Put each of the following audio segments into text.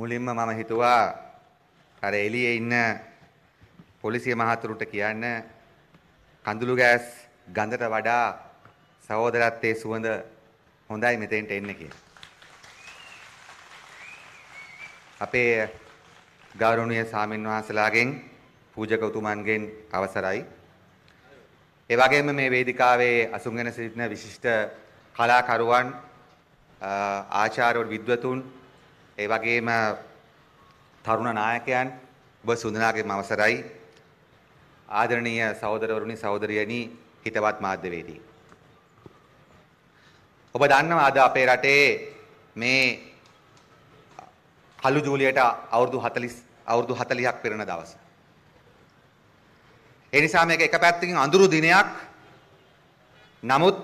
මුලින්ම මම හිතුවා අර එළියේ ඉන්න පොලිසිය මහතුරුන්ට කියන්න කඳුළු ගෑස් ගඳට වඩා සහෝදරත්වයේ සුවඳ හොඳයි මෙතෙන්ට එන්න කියලා. අපේ ගෞරවනීය සාමින් වහන්සලාගෙන් පූජක උතුමන්ගෙන් අවසරයි. ඒ වගේම මේ වේදිකාවේ අසුන්ගෙන සිටින විශිෂ්ට කලාකරුවන් ආචාර්යවරු විද්වතුන් ඒ වගේම තරුණ නායකයන් ඔබ සුඳනාගේ මම සරයි ආදරණීය සහෝදරවරුනි සහෝදරියනි හිතවත් මාධ්‍යවේදී ඔබ දන්නවා අද අපේ රටේ මේ කළු ජූලියට අවුරුදු 40 අවුරුදු 40ක් පිරෙන දවස. ඒ නිසා මේක එක පැත්තකින් අඳුරු දිනයක්. නමුත්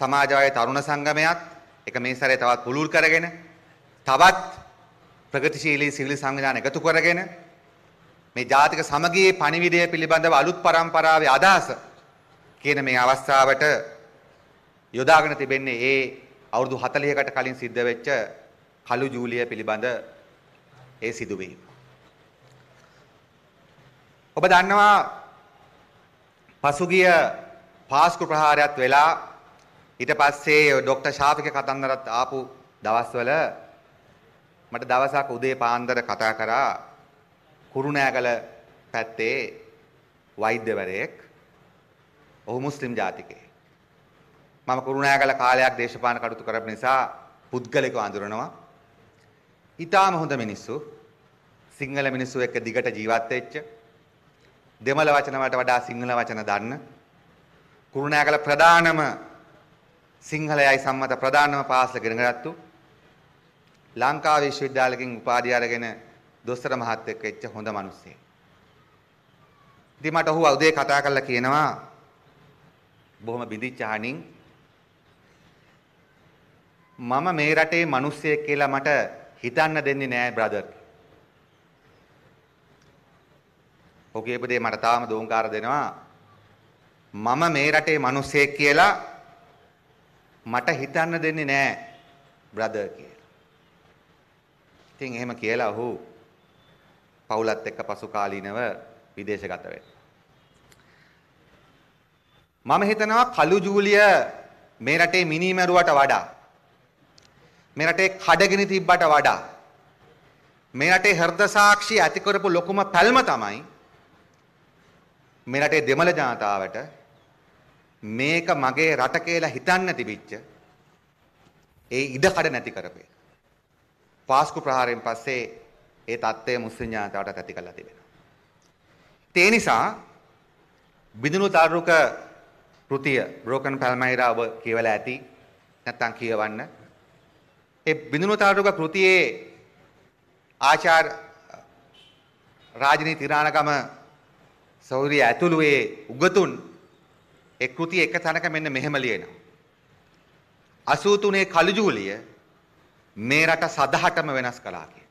සමාජවාදී තරුණ සංගමයත් එක මේ සැරේ තවත් පුළුල් කරගෙන තවත් ප්‍රගතිශීලී සිවිල් සංවිධාන එකතු කරගෙන මේ ජාතික සමගියේ පණිවිඩය පිළිබඳව අලුත් පරම්පරාවේ අදහස කියන මේ අවස්ථාවට යොදාගෙන තිබෙන්නේ ඒ අවුරුදු 40කට කලින් සිද්ධ වෙච්ච කළු ජූලිය පිළිබඳ ඒ සිදුවීම. ඔබ දන්නවා පසුගිය පාස්කු ප්‍රහාරයත් වෙලා ඊට පස්සේ ડોක්ටර් ශාපික කතන්දරත් ආපු දවස්වල මට දවසක් උදේ පාන්දර කතා කරා කුරුණෑගල පැත්තේ වෛද්‍යවරයෙක් ඔහු මුස්ලිම් ජාතිකයෙක්. මම කුරුණෑගල කාලයක් දේශපාලන කටයුතු කරපු නිසා පුද්ගලිකව අඳුරනවා. ඊටාම හොඳ මිනිස්සු සිංහල මිනිස්සු එක්ක දිගට ජීවත් වෙච්ච දෙමළ වචන වලට වඩා සිංහල වචන දන්න කුරුණෑගල ප්‍රධානම සිංහලයයි සම්මත ප්‍රධානම පාසල ගෙනගත්තු ලංකා විශ්වවිද්‍යාලකින් උපාධිය අරගෙන දොස්තර මහත් එක්ක එච්ච හොඳ මිනිස්සෙක්. ඉතින් මට ඔහු උදේ කතා කරලා කියනවා බොහොම බිඳිච්ච හනින් මම මේ රටේ මිනිස්සෙක් කියලා මට හිතන්න දෙන්නේ නෑ බ්‍රදර්. ඔහු කියපු දේ මට තාම දෝංකාර දෙනවා. මම මේ රටේ මිනිස්සෙක් කියලා මට හිතන්න දෙන්නේ නෑ බ්‍රදර් කියලා. ඉතින් එහෙම කියලා ඔහු පවුලත් එක්ක පසුකාලීනව විදේශගත වෙනවා. මම හිතනවා කලු ජූලිය මේ රටේ මිනිමරුවට වඩා මේ රටේ කඩගෙන තිබ්බට වඩා මේ රටේ හෘද සාක්ෂි ඇති කරපු ලොකුම පැල්ම තමයි මේ රටේ දෙමළ ජනතාවට මේක මගේ රට කියලා හිතන්න තිබිච්ච ඒ ඉඩ කඩ නැති කරපේ. පාස්කු ප්‍රහාරයෙන් පස්සේ ඒ தත්ත්වය මුස්ලිම් ජනතාවට ඇති කළා තිබෙනවා. ඒ නිසා බිඳුණු තාරුක කෘතිය බ්‍රෝකන් පැල්මයිරා ඔබ කියවලා ඇති නැත්නම් කියවන්න. ඒ බිඳුණු තාරුක කෘතියේ ආචාර්ය රාජිනී තිරාණගම සෞරිය ඇතුළු ඒ උගතුන් ඒ කෘතිය එක තැනක මෙන්න මෙහෙම ලියනවා. 83 කලුජූලිය මේ රට සදහටම වෙනස් කළා කිය.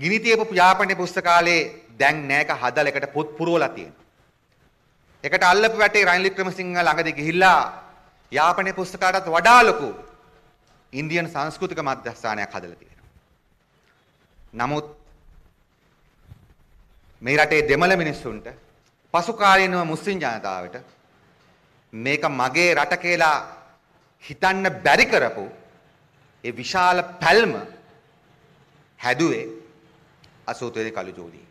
ගිනි තියපු යාපනයේ පුස්තකාලේ දැන් නෑක හදලා එකට පොත් පුරවලා තියෙනවා. එකට අල්ලපු වැටේ රනිල් වික්‍රමසිංහ ළඟදී ගිහිල්ලා යාපනයේ පුස්තකාලයටත් වඩා ලොකු ඉන්දියන් සංස්කෘතික මධ්‍යස්ථානයක් හදලා තියෙනවා. නමුත් මේ රටේ දෙමළ මිනිස්සුන්ට පසු කාලීනව මුස්ලිම් ජනතාවට මේක මගේ රට කියලා හිතන්න බැරි කරපු ඒ විශාල පැල්ම හැදුවේ අසෝතේදී කලුජෝදී.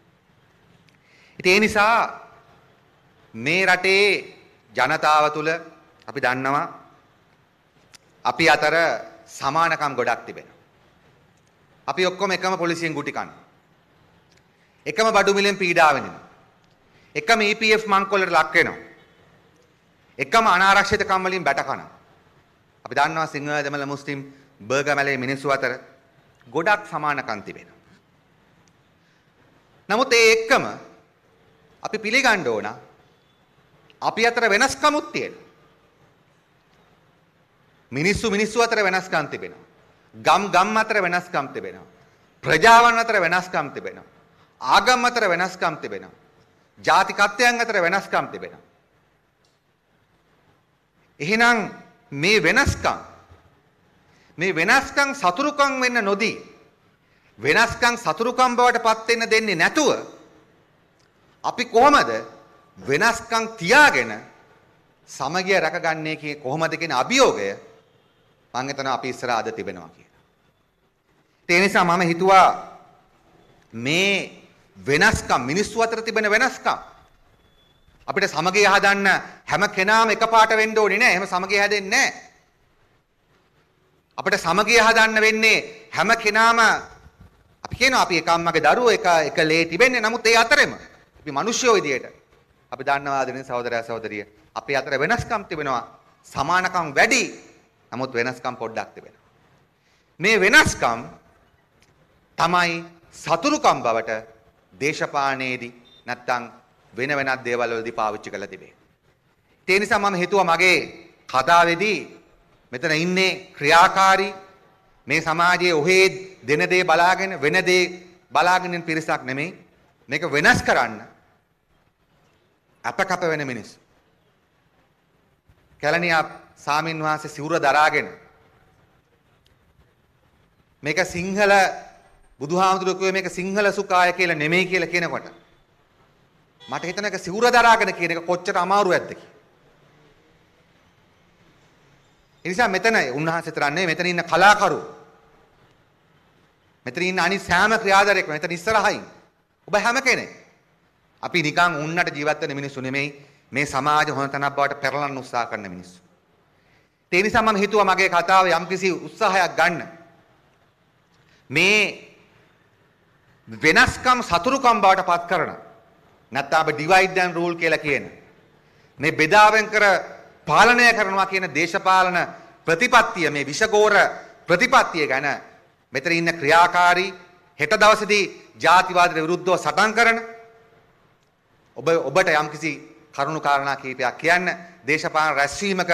ඉතින් ඒ නිසා මේ රටේ ජනතාව තුළ අපි දන්නවා අපි අතර සමානකම් ගොඩක් තිබෙනවා. අපි ඔක්කොම එකම පොලිසියෙන් ගුටි කන. එකම බඩු මිලෙන් පීඩා වෙනවා. එකම EPF මංකොල්ලට ලක් වෙනවා. එකම අනාරක්ෂිත කම් වලින් බැට කනවා. අපි දන්නවා සිංහල දෙමළ මුස්ලිම් බර්ගමැලේ මිනිස්සු අතර ගොඩක් සමානකම් තිබෙනවා. නමුත් ඒ එක්කම අපි පිළිගන්න ඕන අපි අතර වෙනස්කමුත් තියෙනවා. මිනිස්සු මිනිස්සු අතර වෙනස්කම් තිබෙනවා. ගම් ගම් අතර වෙනස්කම් තිබෙනවා. ප්‍රජාවන් අතර වෙනස්කම් තිබෙනවා. ආගම් අතර වෙනස්කම් තිබෙනවා. ජාතිකත්වයන් අතර වෙනස්කම් තිබෙනවා. එහෙනම් මේ වෙනස්කම් මේ වෙනස්කම් සතුරුකම් වෙන්න නොදී වෙනස්කම් සතුරුකම් බවට පත් වෙන්න දෙන්නේ නැතුව අපි කොහොමද වෙනස්කම් තියාගෙන සමගිය රැකගන්නේ කිය කොහොමද කියන අභියෝගය මම හිතනවා අපි ඉස්සර අද තිබෙනවා කියලා. ඒ නිසා මම හිතුවා මේ වෙනස්කම් මිනිස්සු අතර තිබෙන වෙනස්කම් අපිට සමගිය හදන්න හැම කෙනාම එකපාරට වෙන්න ඕනේ නෑ. එහෙම සමගිය හැදෙන්නේ නෑ. අපිට සමගිය හදන්න වෙන්නේ හැම කෙනාම අපි කියනවා අපි එකම්මගේ දරුවෝ එක එක ලේ තිබෙන්නේ. නමුත් ඒ අතරෙම අපි මිනිස්සුයෝ විදියට අපි දන්නවා දෙන සහෝදරයා සහෝදරිය. අපේ අතර වෙනස්කම් තිබෙනවා. සමානකම් වැඩි. නමුත් වෙනස්කම් පොඩ්ඩක් තිබෙනවා. මේ වෙනස්කම් තමයි සතුරුකම් බවට දේශපාලනයේදී නැත්තම් වෙන වෙනත් දේවල් වලදී පාවිච්චි කරලා තිබේ. ඒ නිසා මම හිතුවා මගේ කතාවේදී මෙතන ඉන්නේ ක්‍රියාකාරී මේ සමාජයේ ඔහේ දෙන දේ බලාගෙන වෙන දේ බලාගෙන ඉන්න පිරිසක් නෙමෙයි. මේක වෙනස් කරන්න අපකප වෙන මිනිස්. කැලණියා සාමින් වහන්සේ සිවුර දරාගෙන මේක සිංහල බුදුහාමුදුරුවෝ මේක සිංහල සුඛාය කියලා නෙමෙයි කියලා කියනකොට මට හිතන එක සිවුර දරාගෙන කියන එක කොච්චර අමාරු ඇද්ද එනිසා මෙතන උන්වහන්සේ තරන්නේ මෙතන ඉන්න කලාකරු මෙතන ඉන්න අනිත් සෑම ක්‍රියාධාරයක්ම මෙතන ඉස්සරහින් ඔබ හැම කෙනෙක් අපි නිකන් උන්නට ජීවත් වෙන මිනිස්සු නෙමෙයි මේ සමාජ හොඳ තැනක් බවට පෙරලන්න උත්සාහ කරන මිනිස්සු ඒ නිසා මම හිතුවා මගේ කතාව යම්කිසි උත්සාහයක් ගන්න මේ වෙනස්කම් සතුරුකම් බවට පත් කරනවා නැත්නම් අපි ඩිවයිඩ් ඇන් රූල් කියලා කියන මේ බෙදාවෙන් කර පාලනය කරනවා කියන දේශපාලන ප්‍රතිපත්තිය මේ විෂගෝර ප්‍රතිපත්තිය ගැන මෙතන ඉන්න ක්‍රියාකාරී හෙට දවසේදී ජාතිවාදයට විරුද්ධව සටන් කරන ඔබ ඔබට යම්කිසි කරුණු කාරණා කීපයක් කියන්න දේශපාලන රැස්වීමක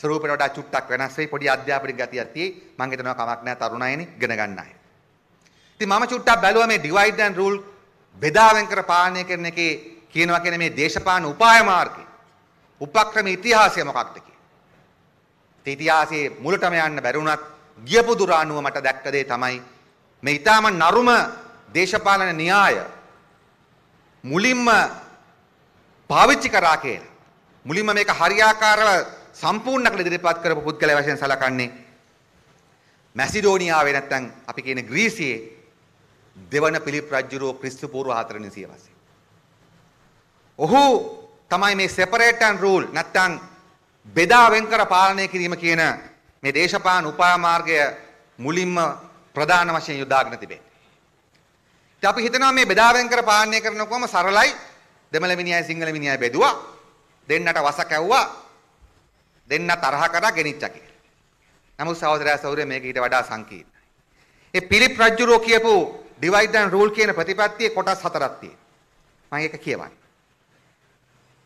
ස්වරූපයට වඩා චුට්ටක් වෙනස් වෙයි පොඩි අධ්‍යාපනික ගතියක් තියෙයි මම හිතනවා කමක් නැහැ තරුණයනි ඉගෙන ගන්න අය. ඉතින් මම චුට්ටක් බැලුවා මේ divide and rule බෙදාවෙන් කර පාලනය කරන එකේ කියනවා කියන මේ දේශපාලන උපාය මාර්ගය උපක්‍රම ඉතිහාසය මොකක්ද කියන්නේ ඉතිහාසයේ මුලටම යන්න බැරුණත් ගියපු දුර අනුව මට දැක්ක දේ තමයි මේ ඊටාම නරුම දේශපාලන න්‍යාය මුලින්ම පාවිච්චි කරා කියලා මුලින්ම මේක හරියාකාරව සම්පූර්ණ කළ ඉදිරිපත් කරපු පුද්ගලයා වශයෙන් සලකන්නේ මැසිඩෝනියාවේ නැත්නම් අපි කියන ග්‍රීසියේ දෙවන පිළිප් රජුරෝ ක්‍රිස්තු පූර්ව 4900. ඔහු තමයි මේ separate and rule නැත්නම් බෙදා වෙන්කර පාලනය කිරීම කියන මේ දේශපාලන උපාමාර්ගය මුලින්ම ප්‍රධාන වශයෙන් යොදාගෙන තිබේ. ඉතින් අපි හිතනවා මේ බෙදා වෙන්කර පාලනය කරනකොම සරලයි දෙමළ මිනිහයි සිංහල මිනිහයි බෙදුවා දෙන්නට වස කැව්වා දෙන්න තරහ කරා ගෙනිච්චා කියලා. නමුත් සහෝදරයා සහෝදරිය මේක ඊට වඩා සංකීර්ණයි. ඒ පිලිප් රජුරෝ කියපු ඩිවයිඩ් ඇන් රූල් කියන ප්‍රතිපත්තියේ කොටස් හතරක් තියෙනවා. මම ඒක කියවන්න.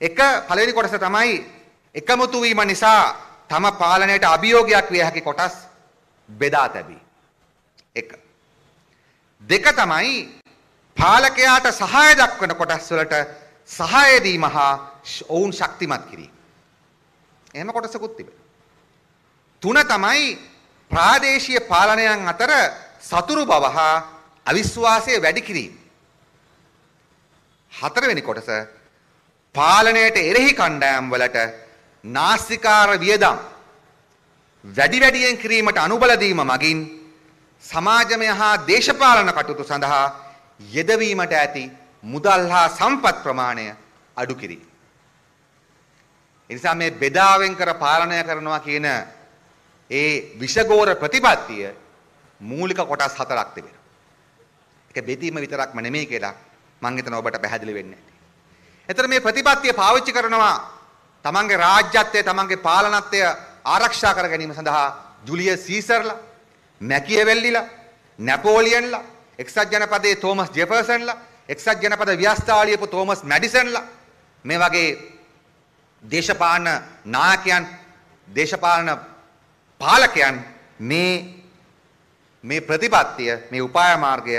එක පළවෙනි කොටස තමයි එකමුතු වීම නිසා තම පාලනයට අභියෝගයක් විය හැකි කොටස් බෙදා තැබී. එක. දෙක තමයි පාලකයාට සහාය දක්වන කොටස් වලට සහාය දීම හා ඔවුන් ශක්තිමත් කිරීම. එහෙම කොටසකුත් තිබෙනවා. තුන තමයි ප්‍රාදේශීය පාලනයන් අතර සතුරු බව හා අවිශ්වාසය වැඩි කිරීම. හතරවෙනි කොටස පාලනයට එරෙහි කණ්ඩායම් වලට නාස්තිකාර වියදම් වැඩි වැඩියෙන් කිරීමට අනුබල දීම මගින් සමාජමය හා දේශපාලන කටයුතු සඳහා යෙදවීමට ඇති මුදල් හා සම්පත් ප්‍රමාණය අඩු කිරීම. එනිසා මේ බෙදාවෙන් කර පාලනය කරනවා කියන ඒ විෂගෝර ප්‍රතිපත්තිය මූලික කොටස් හතරක් තිබෙනවා. ඒක බෙදීම විතරක්ම නෙමෙයි කියලා මම හිතන ඔබට පැහැදිලි වෙන්නේ ඇති. එතන මේ ප්‍රතිපත්තිය පාවිච්චි කරනවා තමන්ගේ රාජ්‍යත්වය තමන්ගේ පාලනත්වය ආරක්ෂා කර ගැනීම සඳහා ජුලියස් සීසර්ලා, මැකියවෙල්ලිලා, නැපෝලියන්ලා, එක්සත් ජනපදයේ තෝමස් ජෙෆර්සන්ලා, එක්සත් ජනපද ව්‍යස්ථාලියපු තෝමස් මැඩිසන්ලා මේ වගේ දේශපාලන නායකයන් දේශපාලන පාලකයන් මේ මේ ප්‍රතිපත්තිය මේ උපාය මාර්ගය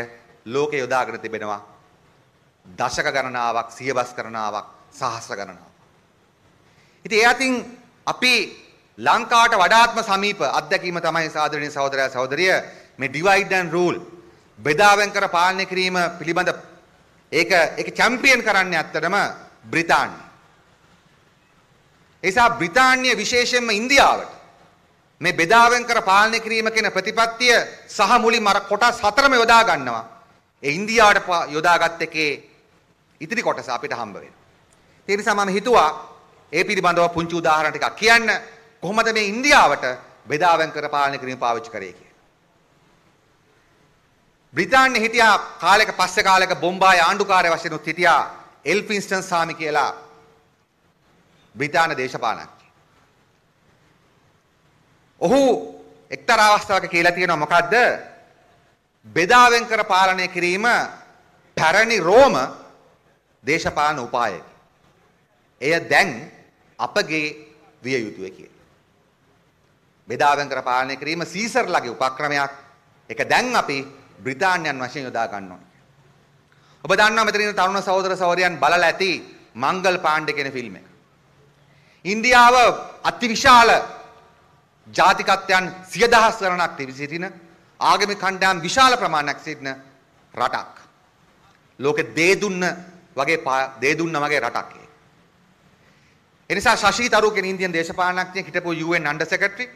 ලෝකේ යොදාගෙන තිබෙනවා දශක ගණනාවක් සියවස් ගණනාවක් සහස්‍ර ගණනාවක්. ඉතින් ඒ අතින් අපි ලංකාවට වඩාත්ම සමීප අත්දැකීම තමයි සාදරණීය සහෝදරයා සහෝදරිය මේ divide and rule බෙදාවෙන් කර පාලනය කිරීම පිළිබඳ ඒක ඒක චැම්පියන් කරන්නේ ඇත්තටම බ්‍රිතාන්‍ය. ඒ නිසා බ්‍රිතාන්‍ය විශේෂයෙන්ම ඉන්දියාවට මේ බෙදාවෙන් කර පාලනය කිරීම කියන ප්‍රතිපත්තිය සහ මුලින්ම අර කොටස් හතරම යොදා ගන්නවා. ඒ ඉන්දියාවට යොදාගත් එකේ ඉතිරි කොටස අපිට හම්බ වෙනවා. ඒ නිසා මම හිතුවා ඒ පිළිබඳව පුංචි උදාහරණ ටිකක් කියන්න කොහොමද මේ ඉන්දියාවට බෙදාවැන් කර පාලනය කිරීම පාවිච්චි කරේ කියලා. බ්‍රිතාන්‍ය හිටියා කාලයක පස්සේ කාලයක බොම්බායි ආණ්ඩුකාරය වශයෙන් උත් හිටියා එල්ෆින්ස්ටන් සාමි කියලා බ්‍රිතාන්‍ය දේශපාලනඥයෙක්. ඔහු එක්තරා අවස්ථාවක කියලා තියෙනවා මොකද්ද බෙදාවෙන් කර පාලනය කිරීම පැරණි රෝම දේශපාලන උපායකි. එය දැන් අපගේ විය යුතුය කිය. බෙදාවෙන් කර පාලනය කිරීම සීසර්ලගේ උපක්‍රමයක් එක දැන් අපි බ්‍රිතාන්‍යයන් වශයෙන් යොදා ගන්න ඕන. ඔබ දන්නවා මෙතන ඉන්න තරුණ සහෝදර සහෝදරයන් බලලා ඇති මංගල් පාණ්ඩ කියන ෆිල්ම් එක. ඉන්දියාව අතිවිශාල ජාතිකත්වයන් සියදහස් ගණනක් තිබී සිටින ආගමික කණ්ඩායම් විශාල ප්‍රමාණයක් සිටින රටක්. ලෝකෙ දේදුන්න වගේ දේදුන්න වගේ රටක් ඒ. එනිසා ශශී තරු කෙන ඉන්දියන් දේශපාලනඥයෙක් හිටපු UN අන්ඩර් සෙක්‍රටරි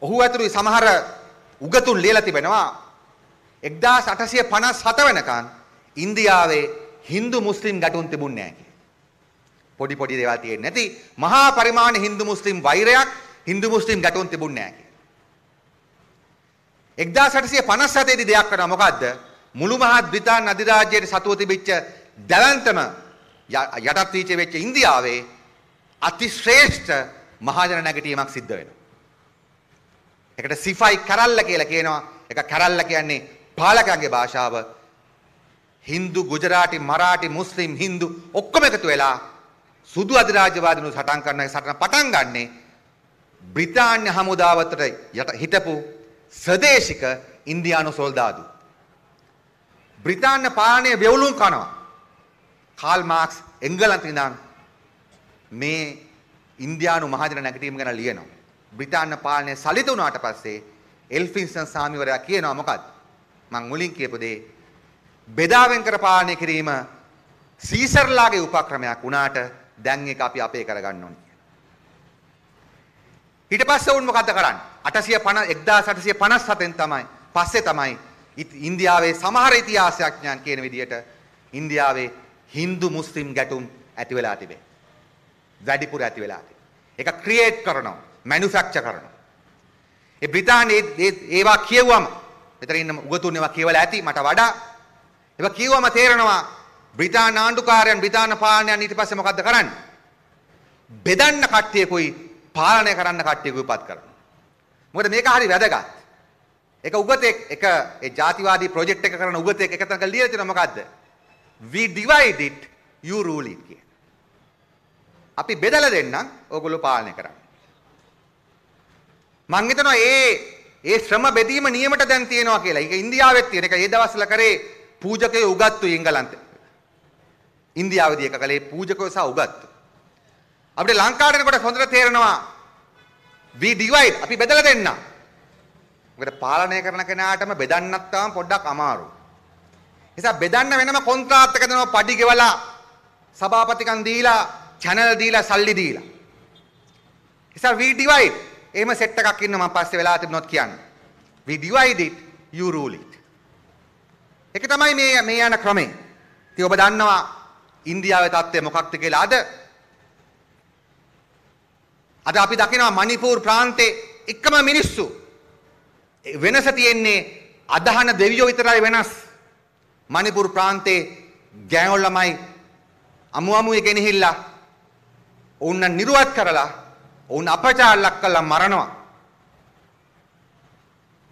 ඔහු ඇතුළු සමහර උගතුන් ලියලා තිබෙනවා 1857 වෙනකන් ඉන්දියාවේ Hindu Muslim ගැටුම් තිබුණේ නැහැ කියලා. පොඩි පොඩි දේවල් තියෙන්නේ නැති මහා පරිමාණ Hindu Muslim වෛරයක් Hindu Muslim ගැටුම් තිබුණේ නැහැ කියලා. 1857 දී දෙයක් කරනවා මොකද්ද? මුළු මහත් බ්‍රිතාන්‍ය අධිරාජ්‍යයේ සතුව තිබිච්ච දැවැන්තම යටත් වීචය වෙච්ච ඉන්දියාවේ අතිශ්‍රේෂ්ඨ මහජන නැගිටීමක් සිද්ධ වෙනවා. ඒකට සිෆයි කරල්ල කියලා කියනවා. ඒක කරල්ල කියන්නේ පාලකයන්ගේ භාෂාව. Hindu, Gujarati, Marathi, Muslim, Hindu ඔක්කොම එකතු වෙලා සුදු අධිරාජ්‍යවාදීන්ව සටන් කරන සටන පටන් ගන්නේ බ්‍රිතාන්‍ය හමුදාවතට හිටපු ස්වදේශික ඉන්දියානු සොල්දාදු. බ්‍රිතාන්‍ය පාලනය වෙවුලුම් කනවා. කාල් මාක්ස් එංගලන්ත ඉඳන් මේ ඉන්දියානු මහජන නැගිටීම ගැන ලියනවා. බ්‍රිතාන්‍ය පාලනය සලිත වුණාට පස්සේ එල්ෆින්සන් සාමිවරයා කියනවා මොකක්ද? මං මුලින් කියපු දේ බෙදාවෙන් කර පාලනය කිරීම සීසර්ලාගේ උපක්‍රමයක් වුණාට දැන් ඒක අපි අපේ කරගන්න ඕනේ කියලා. ඊට පස්සේ වුන් මොකද කරන්නේ? අටසිය පන එක්දා සටසිය පනස් සතෙන් තමයි පස්සේ තමයි ඉන්දියාවේ සමහර ඉතිහාසයක්ඥයන් කියන විදිහට ඉන්දියාවේ හින්දු මුස්ලිම් ගැටුම් ඇති වෙලා තිබේ. වැඩිපුර ඇති වෙලා තිබේ. ඒක ක්‍රියේට් කරනවා, මැනුෆැක්චර් කරනවා. ඒ බ්‍රිතාන්‍යයේ ඒවා කියවුවම මෙතන ඉන්න උගතුන් ඒවා කියවලා ඇති මට වඩා ඒවා කියවුවම තේරෙනවා බ්‍රිතාන්‍ය ආණ්ඩුකාරයන් බ්‍රිතාන්‍ය පාලනයන් ඊට පස්සේ මොකද්ද කරන්නේ? බෙදන්න කට්ටියකුයි පාලනය කරන්න කට්ටියකුයි පත් කරනවා. මොකද මේක හරි වැදගත්. ඒක උගතෙක් එක ඒ ಜಾතිවාදී ප්‍රොජෙක්ට් එක කරන උගතෙක් එක තැනක ලියලා තියෙනවා මොකද්ද? We divide it, you rule it කියන. අපි බෙදලා දෙන්නම් ඕගොල්ලෝ පාලනය කරන්න. මං හිතනවා ඒ ඒ ශ්‍රම බෙදීම නියමට දැන් තියෙනවා කියලා. ඒක ඉන්දියාවෙත් තියෙන එක. ඒ දවස්වල කරේ පූජකයෝ උගත්තු ඉංගලන්තේ. ඉන්දියාවේදී එක කලේ පූජකයෝ සහ උගත්තු. අපිට ලංකාවට එනකොට හොඳට තේරෙනවා we divide අපි බෙදලා දෙන්න. මොකද පාලනය කරන කෙනාටම බෙදන්නත් තාම පොඩ්ඩක් අමාරු. නිසා බෙදන්න වෙනම කොන්ත්‍රාත් එක දෙනවා පඩි ගෙවලා සභාපතිකම් දීලා channel දීලා සල්ලි දීලා. නිසා we divide. එහෙම සෙට් එකක් ඉන්න මම පස්සේ වෙලා තිබුණොත් කියන්න. we divide it you rule it. ඒක තමයි මේ මේ යන ක්‍රමය. ඉතින් ඔබ දන්නවා ඉන්දියාවේ தත්ත්වය මොකක්ද කියලා අද අද අපි දකිනවා මණිපූර් ප්‍රාන්තේ එකම මිනිස්සු වෙනස තියෙන්නේ අදහන දෙවියෝ විතරයි වෙනස්. මණිපුර ප්‍රාන්තේ ගෑවල් ළමයි අමු අමුයේ ගෙනහිල්ලා ඔවුන් නිරුවත් කරලා ඔවුන් අපචාරලක් කළා මරනවා.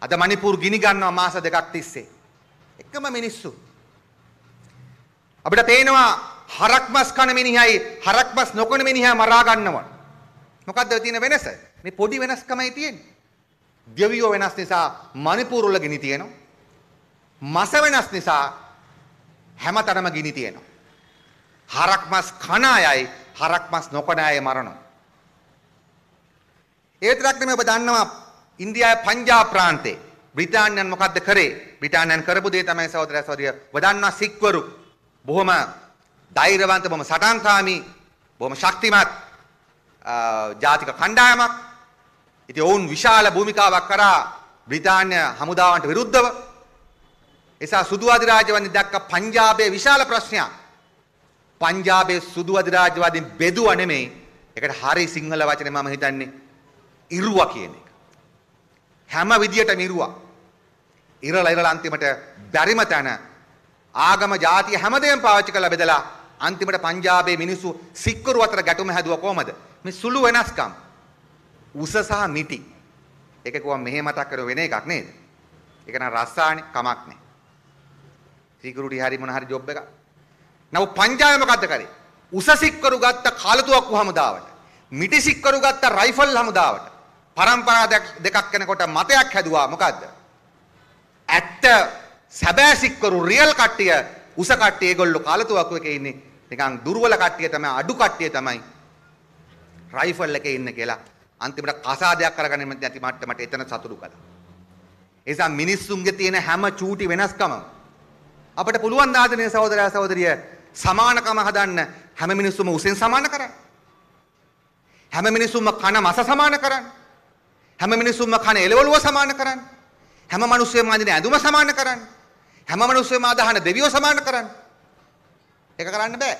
අද මණිපුර ගිනි ගන්නවා මාස දෙකක් තිස්සේ. එකම මිනිස්සු. අපිට පේනවා හරක් මස් කන මිනිහයි හරක් මස් නොකන මිනිහා මරා ගන්නවා. මොකද්ද ඔය තියෙන වෙනස? මේ පොඩි වෙනස්කමයි තියෙන්නේ. දෙවියෝ වෙනස් නිසා මණිපූර් වල ගිනි තියෙනවා. මස වෙනස් නිසා හැමතැනම ගිනි තියෙනවා. හරක් මස් කන අයයි හරක් මස් නොකන අය මරනවා. ඒ විතරක් නෙමෙයි ඔබ දන්නවා ඉන්දියාවේ පංජාබ් ප්‍රාන්තේ බ්‍රිතාන්‍යයන් මොකද්ද කරේ? බ්‍රිතාන්‍යයන් කරපු දේ තමයි සහෝදරයා සහෝදරිය. ඔබ දන්නවා සික්වරු බොහොම ධෛර්යවන්ත බොහොම සටන්කාමී බොහොම ශක්තිමත් ජාතික කණ්ඩායමක්. ඉතින් ඔවුන් විශාල භූමිකාවක් කරා බ්‍රිතාන්‍ය හමුදාවන්ට විරුද්ධව. එසා සුදු අධිරාජ්‍යවන්දි දැක්ක පංජාබයේ විශාල ප්‍රශ්නයක්. පංජාබයේ සුදු අධිරාජ්‍යවාදීන් බෙදුව නෙමෙයි. ඒකට හරි සිංහල වචනේ මම හිතන්නේ ඉරුවා කියන එක. හැම විදියටම ඉරුවා. ඉරලා ඉරලා අන්තිමට බැරිම තැන ආගම ජාතිය හැමදේම පාවිච්චි කරලා බෙදලා අන්තිමට පංජාබයේ මිනිස්සු සික්කරු අතර ගැටුම හැදුවා කොහමද? මේ සුළු වෙනස්කම්. උස සහ මිටි. ඒක කිව්වම මෙහෙ මතක් කරව වෙන එකක් නේද? ඒක නම් රස්සානේ කමක් නෑ. සික්කරුටි හරි මොන හරි ජොබ් එකක්. නමුත් පංජාබය මොකද්ද කරේ? උස සික්කරු ගත්ත කාලතුවක් හමුදාවට. මිටි සික්කරු ගත්ත රයිෆල් හමුදාවට. පරම්පරා දෙකක් කෙනකොට මතයක් හැදුවා මොකද්ද? ඇත්ත සැබෑ සික්කරු රියල් කට්ටිය උස කට්ටිය ඒගොල්ලෝ කාලතුවක් එකේ ඉන්නේ නිකන් දුර්වල කට්ටිය තමයි අඩු කට්ටිය තමයි රයිෆල් එකේ ඉන්න කියලා අන්තිමට කසාදයක් කරගන්න නැති මට්ටමට එතන සතුටු කළා. ඒ නිසා මිනිස්සුන්ගේ තියෙන හැම චූටි වෙනස්කම අපිට පුළුවන් ආදරණීය සහෝදරයා සහෝදරිය සමානකම හදන්න හැම මිනිස්සුම උසෙන් සමාන කරන්න. හැම මිනිස්සුම කන මස සමාන කරන්න. හැම මිනිස්සුම කන එළවලුව සමාන කරන්න. හැම මිනිස්සෙම අඳින ඇඳුම සමාන කරන්න. හැම මිනිස්සෙම අදහන දෙවියෝ සමාන කරන්න. ඒක කරන්න බෑ.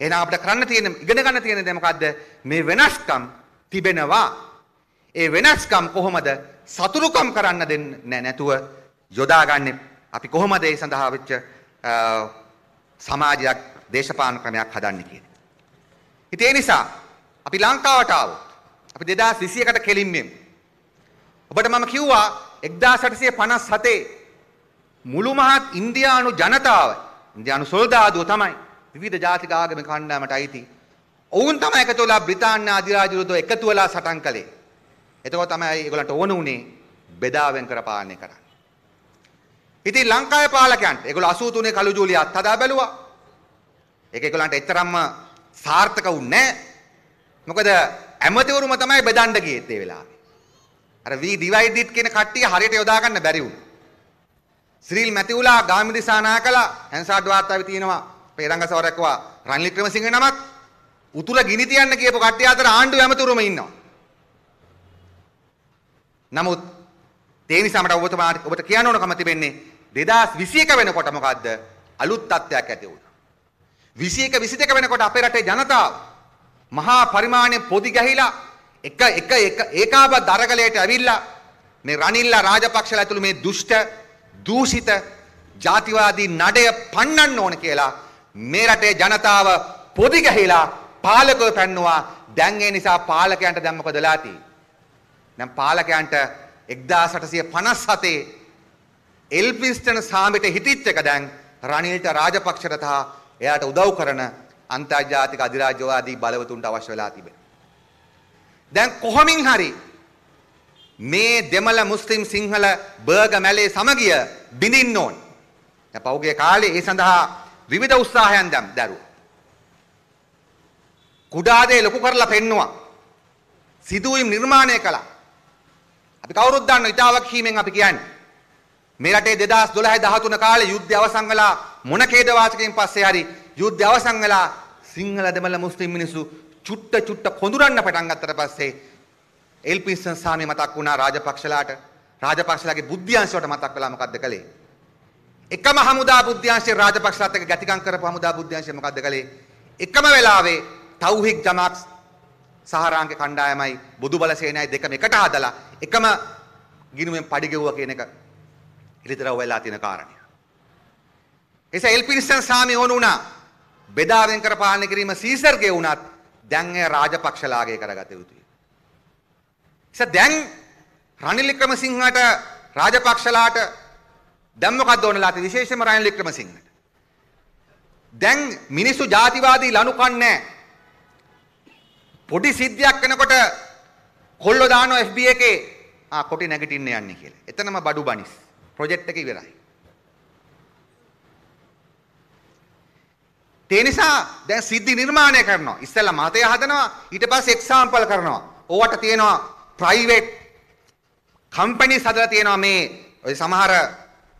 එහෙනම් අපිට කරන්න තියෙන ඉගෙන ගන්න තියෙන දේ මොකද්ද? මේ වෙනස්කම් තිබෙනවා. ඒ වෙනස්කම් කොහොමද සතුරුකම් කරන්න දෙන්නේ නැතුව යොදාගන්නේ? අපි කොහොමද ඒ සඳහා වෙච්ච සමාජයක් දේශපාලන ක්‍රමයක් හදන්නේ කියන. ඉතින් ඒ නිසා අපි ලංකාවට ආවොත් අපි 2021කට කෙලින්ම ඔබට මම කිව්වා 1857 මුළු මහත් ඉන්දියානු ජනතාව ඉන්දියානු සොල්දාදුව තමයි විවිධ ජාතික ආගම කණ්ඩායමට අයිති. ඔවුන් තමයි එකතු වෙලා බ්‍රිතාන්‍ය අධිරාජ්‍ය විරුද්ධව එකතු වෙලා සටන් කළේ. එතකොට තමයි ඒගොල්ලන්ට ඕන උනේ බෙදාවෙන් කර පාලනය කරන්න. ඉතින් ලංකාවේ පාලකයන්ට ඒගොල්ලෝ 83 කළු ජූලිය අත්හදා බැලුවා. ඒක ඒගොල්ලන්ට එතරම්ම සාර්ථක වුණේ නැහැ. මොකද ඇමතිවරුම තමයි බෙදන්න ගියේ ඒ වෙලාවේ. අර we divide it කියන කට්ටිය හරියට යොදා ගන්න බැරි වුණා. සිරිල් මැතිවුලා ගාමිණී දිසානා කළා හැන්සාඩ් වාර්තාවේ තියෙනවා පේරංගසවර එක්කවා රන්ලි ක්‍රමසිංහ නමක් උතුර ගිනි තියන්න කියපු කට්ටිය අතර ආණ්ඩුව ඇමතුරුම ඉන්නවා. නමුත් ඒ නිසා මට ඔබතුමා ඔබට කියන්න ඕනකම තිබෙන්නේ 2021 වෙනකොට මොකද්ද අලුත් තත්ත්වයක් ඇති වුණා. 21 22 වෙනකොට අපේ රටේ ජනතාව මහා පරිමාණය පොදි ගැහිලා එක එක එක ඒකාබද්ධ අරගලයට ඇවිල්ලා මේ රනිල්ලා රාජපක්ෂලා ඇතුළු මේ දුෂ්ට දූෂිත ජාතිවාදී නඩය පන්නන්න ඕන කියලා මේ රටේ ජනතාව පොදි ගැහිලා පාලකව පැන්නවා දැන් ඒ නිසා පාලකයන්ට දැන් මොකද වෙලා තියෙන්නේ දැන් පාලකයන්ට 1857 එල්පින්ස්ටන් සාමිට හිතිච්ච එක දැන් රනිල්ට රාජපක්ෂට තහ එයාට උදව් කරන අන්තර්ජාතික අධිරාජ්‍යවාදී බලවතුන්ට අවශ්‍ය වෙලා තිබෙනවා දැන් කොහොමින් හරි මේ දෙමළ මුස්ලිම් සිංහල බර්ග මැලේ සමගිය බිඳින්න ඕන. පෞගේ කාලේ ඒ සඳහා විවිධ උත්සාහයන් දැරුවා. කුඩා දේ ලොකු කරලා පෙන්නවා. සිදුවීම් නිර්මාණය කළා. අපි කවුරුත් දන්නවා ඉතාවක් කීමෙන් අපි කියන්නේ. මේ රටේ 2012 13 කාලේ යුද්ධය අවසන් වෙලා මොන ඛේදවාචකයෙන් පස්සේ හරි යුද්ධය අවසන් වෙලා සිංහල දෙමළ මුස්ලිම් මිනිස්සු චුට්ට චුට්ට කොඳුරන්න පටන් ගත්තට පස්සේ එල්පින්සන් සාමි මතක් වුණා රාජපක්ෂලාට රාජපක්ෂලාගේ බුද්ධ්‍යංශයට මතක් වෙලා මොකද්ද කළේ එකම හමුදා බුද්ධ්‍යංශයේ රාජපක්ෂලාත් එක්ක ගැටිකම් කරපු හමුදා බුද්ධ්‍යංශය මොකද්ද කළේ එකම වෙලාවේ තවුහික් ජමාක් සහරාංගේ කණ්ඩායමයි බුදු බල සේනයයි දෙකම එකට හදලා එකම ගිනුමෙන් පඩි ගෙවුවා කියන එක ඉලිතරව වෙලා තියෙන කාරණය. එසේ එල්පින්සන් සාමි ඕන වුණා බෙදාවෙන් කර පාලනය කිරීම සීසර්ගේ වුණත් දැන් එය රාජපක්ෂලාගේ කරගත යුතුයි. ඉතින් දැන් රනිල් වික්‍රමසිංහට රාජපක්ෂලාට දැන් මොකක්ද ඕනලා තියෙන්නේ විශේෂයෙන්ම රනිල් වික්‍රමසිංහට දැන් මිනිස්සු ಜಾතිවාදී ලනු කන්නේ පොඩි සිද්ධියක් වෙනකොට කොල්ලෝ දානවා FB එකේ ආ කොටි නැගිටින්න යන්නේ කියලා. එතනම බඩු බනිස්. ප්‍රොජෙක්ට් එක ඉවරයි. ඒ නිසා දැන් සිද්ධි නිර්මාණය කරනවා. ඉස්සෙල්ලා මතය හදනවා, ඊට පස්සේ එක්සැම්පල් කරනවා. ඕවට තියෙනවා ප්‍රයිවට් කම්පැනිස් හදලා තියෙනවා මේ ඔය සමහර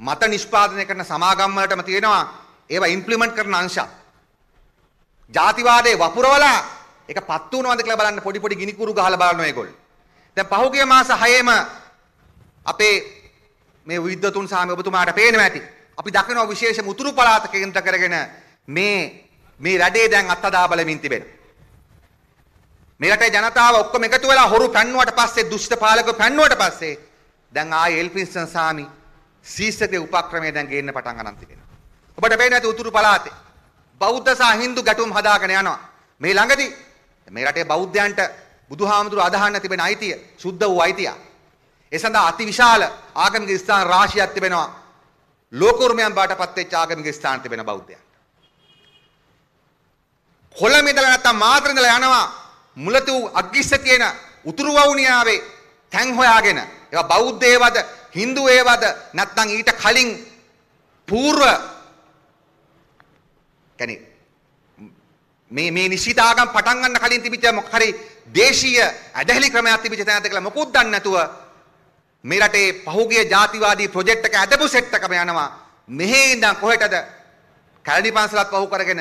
මත නිෂ්පාදනය කරන සමාගම් වලටම තියෙනවා ඒවා ඉම්ප්ලිමන්ට් කරන අංශ. ජාතිවාදයේ වපුරවලා ඒක පත්තු වෙනවද කියලා බලන්න පොඩි පොඩි ගිනි කුරු ගහලා බලනවා ඒගොල්ලෝ. දැන් පහුගිය මාස 6ේම අපේ මේ විද්වතුන් සාමි ඔබතුමාට පේනවා ඇති. අපි දකිනවා විශේෂ මුතුරු පළාත කේන්ද්‍ර කරගෙන මේ මේ රැඩේ දැන් අත්අදා බලමින් තිබෙනවා. මේ රටේ ජනතාව ඔක්කොම එකතු වෙලා හොරු පැන්නුවට පස්සේ දුෂ්ට පාලකව පැන්නුවට පස්සේ දැන් ආයේ එල්පින්ස්ටන් සාමි සීසකේ උපක්‍රමය දැන් ගේන්න පටන් ගන්න තියෙනවා. ඔබට පේන්නේ නැති උතුරු පළාතේ බෞද්ධ සහ Hindu ගැටුම් හදාගෙන යනවා. මේ ළඟදී මේ රටේ බෞද්ධයන්ට බුදුහාමුදුරු අදහන්න තිබෙන අයිතිය සුද්ධ වූ අයිතිය. ඒ සඳහා අතිවිශාල ආගමික ස්ථාන රාශියක් තිබෙනවා. ලෝකෝර්මයන් බාටපත් වෙච්ච ආගමික ස්ථාන තිබෙන බෞද්ධයන්ට. කොළඹ ඉඳලා නැත්තම් මාතර ඉඳලා යනවා මුලත වූ අග්ගිස්ස කියන උතුරු වවුනියාවේ තැන් හොයාගෙන ඒවා බෞද්ධ ඒවද Hindu ඒවද නැත්නම් ඊට කලින් పూర్ව කියන්නේ මේ මේ නිශිතාගම් පටන් ගන්න කලින් තිබිච්ච මොකක් හරි දේශීය ඇදහිලි ක්‍රමයක් තිබිච්ච තැනකට කියලා මොකුත් දන්නේ නැතුව මේ රටේ පහුගිය ජාතිවාදී ප්‍රොජෙක්ට් එක ඇදපු සෙට් එකම යනවා මෙහි ඉඳන් කොහෙටද කැලණි පන්සලත් පහු කරගෙන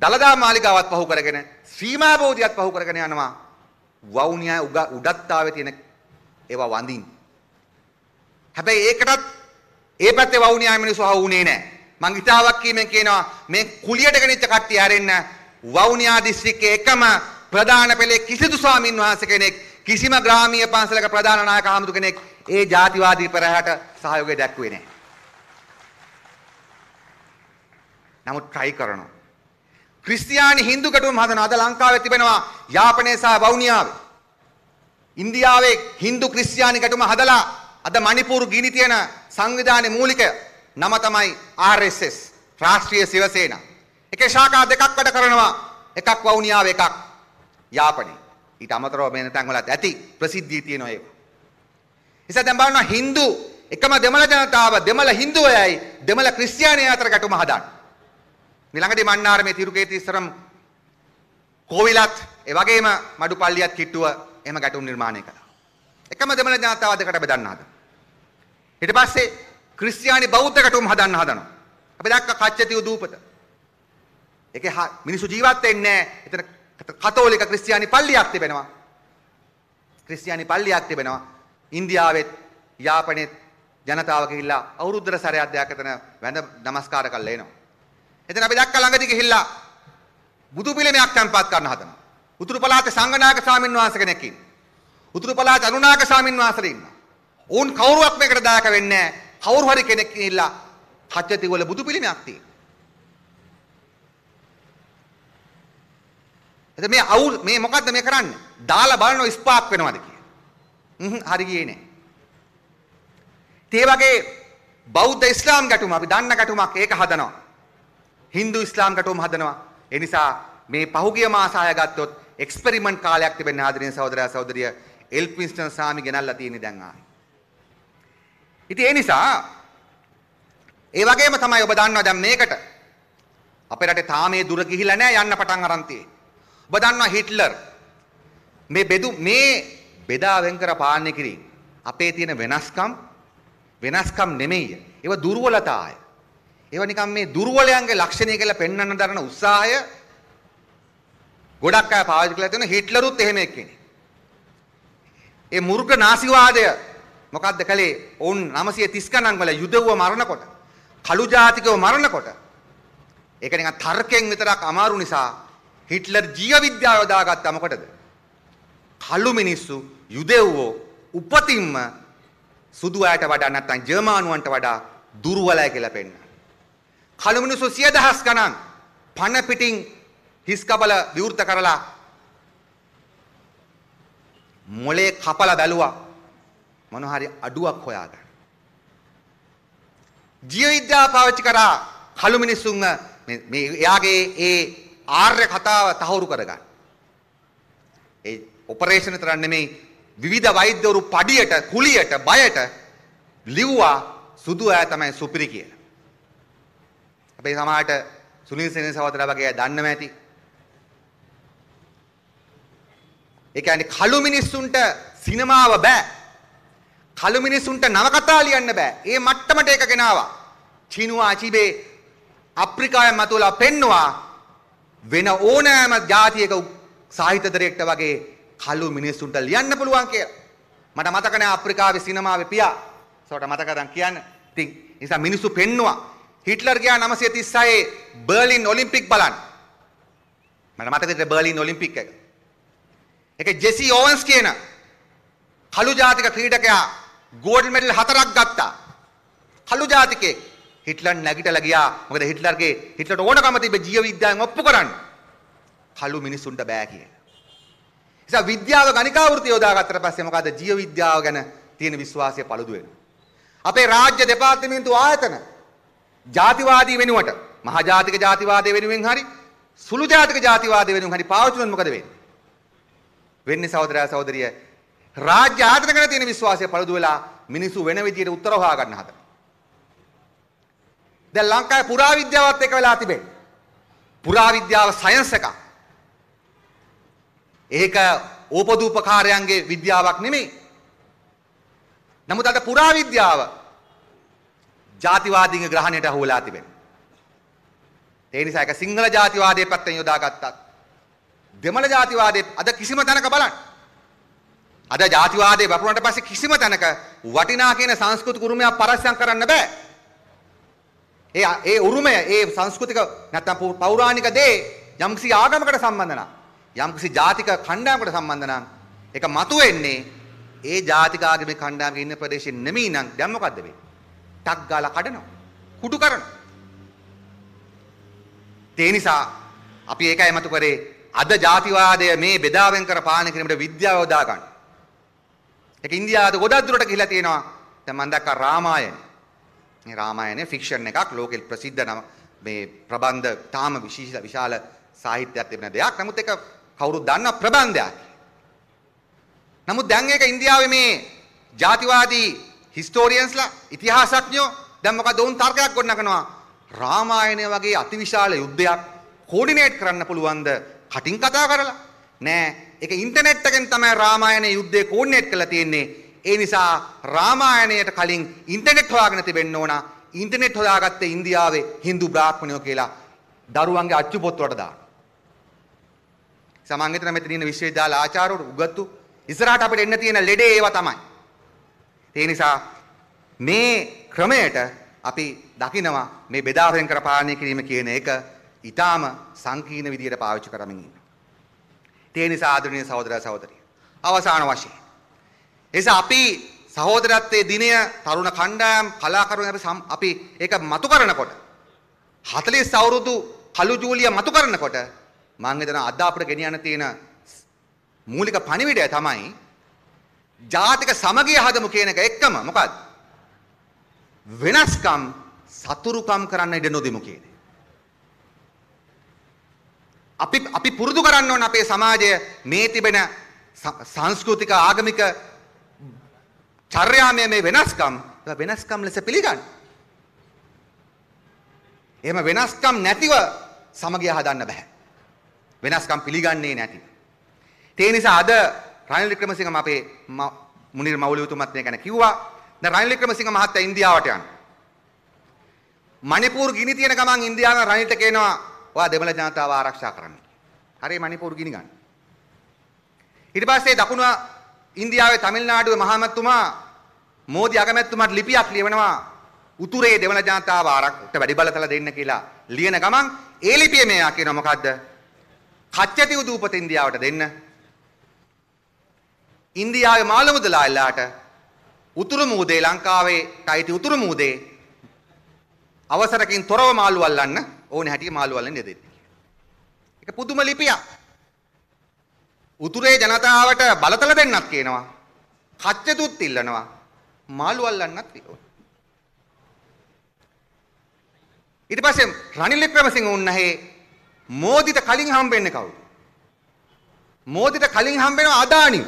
දළදා මාලිගාවත් පහු කරගෙන සීමා බෝධියත් පහු කරගෙන යනවා වවුනියා උඩත්තාවේ තියෙන ඒවා වඳින්. හැබැයි ඒකටත් ඒ පැත්තේ වවුනියා මිනිස්සු හවු වුණේ නැහැ. මං ඉතාවක් කීමෙන් කියනවා මේ කුලියට ගෙනිච්ච කට්ටිය හැරෙන්න වවුනියා දිස්ත්‍රික්කයේ එකම ප්‍රධාන පෙළේ කිසිදු ස්වාමින් වහන්සේ කෙනෙක් කිසිම ග්‍රාමීය පන්සලක ප්‍රධාන නායක හමුදු කෙනෙක් ඒ ජාතිවාදී පෙරහැරට සහයෝගය දැක්වුවේ නැහැ. නමුත් try කරනවා. ක්‍රිස්තියානි Hindu කටුවම හදනවා. අද ලංකාවේ තිබෙනවා යාපනයේ සහ වවුනියාවේ. ඉන්දියාවේ Hindu ක්‍රිස්තියානි කටුවම හදලා අද මණිපුර ගිනි තියෙන සංවිධානයේ මූලික නම තමයි RSS රාෂ්ට්‍රීය සිවසේන. එකේ ශාඛා දෙකක් වැඩ කරනවා. එකක් වවුනියාවේ එකක් යාපනයේ. ඊට අමතරව මේ තැන් වලත් ඇති ප්‍රසිද්ධිය තියෙනවා ඒවා. නිසා දැන් බලනවා Hindu එකම දෙමළ ජනතාව දෙමළ Hindu අයයි දෙමළ ක්‍රිස්තියානි අතර ගැටුම හදන්නේ. නිළඟදී මන්නාරමේ තිරුකේතීස්වරම් කෝවිලත් ඒ වගේම මඩුපල්ලියත් කිට්ටුව එහෙම ගැටුම් නිර්මාණය කළා. එකම දෙමළ ජනතාවාදයකට බෙදන්න හදනවා. ඊට පස්සේ ක්‍රිස්තියානි බෞද්ධ ගැටුම් හදන්න හදනවා. අපි දැක්කා කච්චතිය දූපත. ඒකේ මිනිස්සු ජීවත් වෙන්නේ නැහැ. එතන කතෝලික ක්‍රිස්තියානි පල්ලියක් තිබෙනවා. ක්‍රිස්තියානි පල්ලියක් තිබෙනවා. ඉන්දියාවෙත් යාපනයේත් ජනතාව ගිහිල්ලා අවුරුද්දට සැරයක් දෙයක් එතන වැඳ නමස්කාර කරලා එනවා. එතන අපි දැක්ක ළඟදී ගිහිල්ලා බුදු පිළිමයක් තැන්පත් කරන්න හදනවා. උතුරු පළාතේ සංඝනායක ස්වාමීන් වහන්සේ කෙනෙක් ඉන්නවා. උතුරු පළාතේ අනුනායක ස්වාමීන් වහන්සේ ඉන්නවා. ඔවුන් කවුරුවක් මේකට දායක වෙන්නේ නැහැ. කවුරු හරි කෙනෙක් ඉන්නilla කච්චතිවල බුදු පිළිමයක් තියෙනවා. එතන මේ අවු මේ මොකද්ද මේ කරන්නේ? දාලා බලනවා ස්පාක් වෙනවද කියලා. හ්ම් හරි ගියේ නෑ. ඒ වගේ බෞද්ධ ඉස්ලාම් ගැටුම අපි දන්න ගැටුමක් ඒක හදනවා. හින්දු ඉස්ලාම් කටුවම හදනවා. ඒ නිසා මේ පහුගිය මාස ආය ගත්තොත් එක්ස්පෙරිමන්ට් කාලයක් තිබෙන ආදරණීය සහෝදරයා සහෝදරිය එල්පින්ස්ටන් සාමි ගෙනල්ලා තියෙන්නේ දැන් ආයි. ඉතින් ඒ නිසා ඒ වගේම තමයි ඔබ දන්නවා දැන් මේකට අපේ රටේ තාමේ දුර ගිහිලා නැහැ යන්න පටන් අරන් තියෙන්නේ. ඔබ දන්නවා හිට්ලර් මේ බෙදු මේ බෙදා වෙන් කර පාලනය කිරීම අපේ තියෙන වෙනස්කම් වෙනස්කම් නෙමෙයි. ඒව දුර්වලතාවය. ඒව නිකන් මේ දුර්වලයන්ගේ ලක්ෂණය කියලා පෙන්වන්න දරන උත්සාහය ගොඩක් අය පාවිච්චි කරලා තියෙනවා හිට්ලරුත් එහෙම එක්කෙනෙක්. ඒ මුර්ග නාසිවාදය මොකද්ද කළේ? ඔවුන් 930 ගණන් වල යුදෙව්ව මරනකොට, කළු ජාතිකව මරනකොට ඒක නිකන් තර්කයෙන් විතරක් අමාරු නිසා හිට්ලර් ජීව විද්‍යාව දාගත්තා මොකටද? කළු මිනිස්සු යුදෙව්වෝ උපතින්ම සුදු අයට වඩා නැත්නම් ජර්මානුවන්ට වඩා දුර්වලයි කියලා පෙන්න. කළුමිනිසු සියදහස් ගණන් පණ පිටින් හිස් කබල විවෘත කරලා මොලේ කපලා බැලුවා මොන හරි අඩුවක් හොයාගන්න. ජීව විද්‍යාව පාවිච්චි කරා කළු මිනිස්සුන්ව මේ එයාගේ ඒ ආර්ය කතාව තහවුරු කරගන්න. ඒ ඔපරේෂන් විතර නෙමෙයි විවිධ වෛද්‍යවරු පඩියට කුලියට බයට ලිව්වා සුදු ඈ තමයි සුපිරි කියලා. අපේ සමාජයට සුනිල් සෙනෙන් සහෝදරයා වගේ අය දන්නම ඇති. ඒ කියන්නේ කළු මිනිස්සුන්ට සිනමාව බෑ. කළු මිනිස්සුන්ට නවකතා ලියන්න බෑ. ඒ මට්ටමට ඒක ගෙනාවා. චීනුවා චීබේ අප්‍රිකාවේ මතුවලා පෙන්නවා වෙන ඕනෑම ජාතියක සාහිත්‍යදරයෙක්ට වගේ කළු මිනිස්සුන්ට ලියන්න පුළුවන් කියලා. මට මතක නෑ අප්‍රිකාවේ සිනමාවේ පියා. ඒකට මතකදන් කියන්න. ඉතින් නිසා මිනිස්සු පෙන්නවා හිට්ලර් ගියා 936 බර්ලින් ඔලිම්පික් බලන්න. මට මතකද බර්ලින් ඔලිම්පික් එක. ඒක ජෙසි ඕවන්ස් කියන කළු ජාතික ක්‍රීඩකයා ගෝල්ඩ් මෙඩල් හතරක් ගත්තා. කළු ජාතිකේ හිට්ලර් නැගිටලා ගියා. මොකද හිට්ලර්ගේ හිට්ලර්ට ඕනකම තිබ්බ ජීව විද්‍යාවෙන් ඔප්පු කරන්න. කළු මිනිසුන්ට බෑ කියලා. නිසා විද්‍යාව ගණිකා වෘත්තිය යොදාගත්තට පස්සේ මොකද ජීව විද්‍යාව ගැන තියෙන විශ්වාසය paludu වෙනවා. අපේ රාජ්‍ය දෙපාර්තමේන්තු ආයතන ජාතිවාදී වෙනුවට මහා ජාතික ජාතිවාදය වෙනුවෙන් හරි සුළු ජාතික ජාතිවාදය වෙනුවෙන් හරි පාවිච්චි කරන මොකද වෙන්නේ? වෙන්නේ සහෝදරයා සහෝදරිය රාජ්‍ය ආයතන ගැන තියෙන විශ්වාසය පළුදු වෙලා මිනිස්සු වෙන විදියට උත්තර හොයා ගන්න හදන. දැන් ලංකාවේ පුරාවිද්‍යාවත් එක වෙලා තිබේ. පුරාවිද්‍යාව සයන්ස් එකක්. ඒක ඕපදූපකාරයන්ගේ විද්‍යාවක් නෙමෙයි. නමුත් අද පුරාවිද්‍යාව ජාතිවාදීන්ගේ ග්‍රහණයට අහු වෙලා තිබෙනවා. ඒ නිසා එක සිංහල ජාතිවාදයේ පැත්තෙන් යොදාගත්තත් දෙමළ ජාතිවාදයේ අද කිසිම තැනක බලන්න. අද ජාතිවාදයේ වපුරනට පස්සේ කිසිම තැනක වටිනා කියන සංස්කෘතික උරුමයක් පරස්සම් කරන්න බෑ. ඒ ඒ උරුමය, ඒ සංස්කෘතික නැත්නම් පෞරාණික දේ යම්කිසි ආගමකට සම්බන්ධ නම්, යම්කිසි ජාතික කණ්ඩායමකට සම්බන්ධ නම් ඒක මතුවෙන්නේ ඒ ජාතික ආගමේ කණ්ඩායමක ඉන්න ප්‍රදේශෙ නෙමෙයි නම් දැන් මොකද්ද වෙන්නේ? ටක් ගාලා කඩනවා. කුඩු කරනවා. ඒ නිසා අපි ඒකයි මතු කරේ අද ජාතිවාදය මේ බෙදාවෙන් කර පාලනය කිරීමට විද්‍යාව යොදා ගන්න. ඒක ඉන්දියාවේ ගොඩක් දුරට ගිහිලා තියෙනවා. දැන් මම දැක්කා රාමායන. මේ රාමායනේ ෆික්ෂන් එකක් ලෝකෙ ප්‍රසිද්ධ නම මේ ප්‍රබන්ධ තාම විශේෂ විශාල සාහිත්‍යයක් තිබෙන දෙයක්. නමුත් ඒක කවුරුත් දන්න ප්‍රබන්ධයක්. නමුත් දැන් ඒක ඉන්දියාවේ මේ ජාතිවාදී හිස්ටෝරියන්ස්ලා ඉතිහාසඥයෝ දැන් මොකද උන් තර්කයක් ගොඩනගනවා රාමායනය වගේ අතිවිශාල යුද්ධයක් කෝඩිනේට් කරන්න පුළුවන්ද කටින් කතා කරලා නෑ ඒක ඉන්ටර්නෙට් එකෙන් තමයි රාමායනයේ යුද්ධය කෝඩිනේට් කරලා තියෙන්නේ ඒ නිසා රාමායනයට කලින් ඉන්ටර්නෙට් හොයාගෙන තිබෙන්න ඕන ඉන්ටර්නෙට් හොයාගත්තේ ඉන්දියාවේ Hindu බ්‍රාහ්මණයෝ කියලා දරුවන්ගේ අච්චු පොත් වලට දාන සමන්විතන මෙතන ඉන්න විශ්වවිද්‍යාල ආචාර්යවරු උගත්තු ඉස්සරහට අපිට එන්න තියෙන ලෙඩේ ඒවා තමයි ඒ නිසා මේ ක්‍රමයට අපි දකිනවා මේ බෙදාවෙන් කර පාලනය කිරීම කියන එක ඊටාම සංකීර්ණ විදියට පාවිච්චි කරමින් ඉන්නවා. ඒ නිසා ආදරණීය සහෝදරයා සහෝදරිය. අවසාන වශයෙන්. එසා අපි සහෝදරත්වයේ දිනය තරුණ කණ්ඩායම් කලාකරුවන් අපි ඒක මතු කරනකොට 40 අවුරුදු කළු ජූලිය මතු කරනකොට මම හිතන අද අපිට ගෙනියන්න තියෙන මූලික පණිවිඩය තමයි ජාතික සමගිය හදමු කියන එක එක්කම මොකක්ද? වෙනස්කම් සතුරුකම් කරන්න ඉඩ නොදෙමු කියන අපි අපි පුරුදු කරන්න ඕන අපේ සමාජය මේ තිබෙන සංස්කෘතික ආගමික චර්යාමය මේ වෙනස්කම් වෙනස්කම් ලෙස පිළිගන්න. එහෙම වෙනස්කම් නැතිව සමගිය හදන්න බෑ. වෙනස්කම් පිළිගන්නේ නැති. ඒ නිසා අද රනිල් වික්‍රමසිංහ අපේ මුනිර් මවුලියතුමත් මේ ගැන කිව්වා. දැන් රනිල් වික්‍රමසිංහ මහත්තයා ඉන්දියාවට යනවා. මණිපුර ගිනි තියෙන ගමන් ඉන්දියාවේ රනිල්ට කියනවා ඔයා දෙමළ ජනතාව ආරක්ෂා කරන්න. හරි මණිපුර ගිනි ගන්න. ඊට පස්සේ දකුණ ඉන්දියාවේ තමිල්නාඩුවේ මහාමැතිතුමා මෝදි අගමැතිතුමාට ලිපියක් ලියවනවා උතුරේ දෙමළ ජනතාව ආරක්ෂට වැඩි බල කළ දෙන්න කියලා ලියන ගමන් ඒ ලිපිය මෙයා කියනවා මොකද්ද? කච්චතිව දූපත ඉන්දියාවට දෙන්න ඉන්දියාවේ මාළමුදලා එල්ලාට උතුරු මූදේ ලංකාවේ කයිති උතුරු මූදේ අවසරකින් තොරව මාළු අල්ලන්න ඕනේ හැටියට මාළු අල්ලන්න දෙදෙන්නේ. ඒක පුදුම ලිපියක්. උතුරේ ජනතාවට බලතල දෙන්නත් කියනවා. කච්චෙතුත් ඉල්ලනවා. මාළු අල්ලන්නත් කියනවා. ඊට පස්සේ රනිල් වික්‍රමසිංහ උන්නහේ මෝදිට කලින් හම්බෙන්නේ කවුද? මෝදිට කලින් හම්බෙනවා අදානිව.